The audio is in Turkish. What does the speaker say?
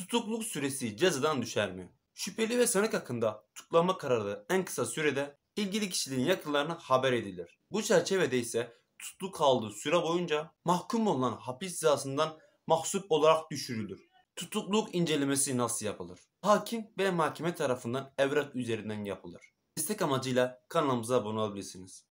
Tutukluk süresi cezadan düşer mi? Şüpheli ve sanık hakkında tutuklama kararı en kısa sürede ilgili kişilerin yakınlarına haber edilir. Bu çerçevede ise tutuklu kaldığı süre boyunca mahkum olan hapis cezasından mahsup olarak düşürülür. Tutukluk incelemesi nasıl yapılır? Hakim ve mahkeme tarafından evrak üzerinden yapılır. İstek amacıyla kanalımıza abone olabilirsiniz.